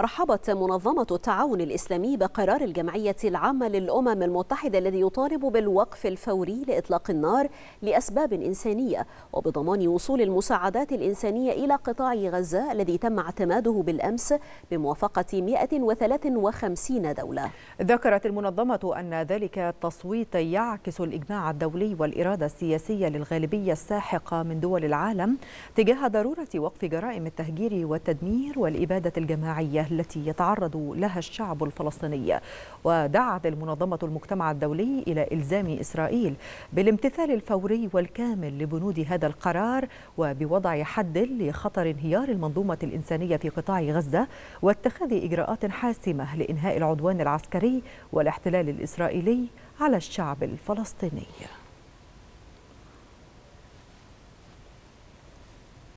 رحبت منظمة التعاون الإسلامي بقرار الجمعية العامة للأمم المتحدة الذي يطالب بالوقف الفوري لإطلاق النار لأسباب إنسانية وبضمان وصول المساعدات الإنسانية إلى قطاع غزة الذي تم اعتماده بالأمس بموافقة 153 دولة ذكرت المنظمة أن ذلك التصويت يعكس الإجماع الدولي والإرادة السياسية للغالبية الساحقة من دول العالم تجاه ضرورة وقف جرائم التهجير والتدمير والإبادة الجماعية التي يتعرض لها الشعب الفلسطيني ودعت المنظمة المجتمع الدولي إلى إلزام إسرائيل بالامتثال الفوري والكامل لبنود هذا القرار وبوضع حد لخطر انهيار المنظومة الإنسانية في قطاع غزة واتخاذ إجراءات حاسمة لإنهاء العدوان العسكري والاحتلال الإسرائيلي على الشعب الفلسطيني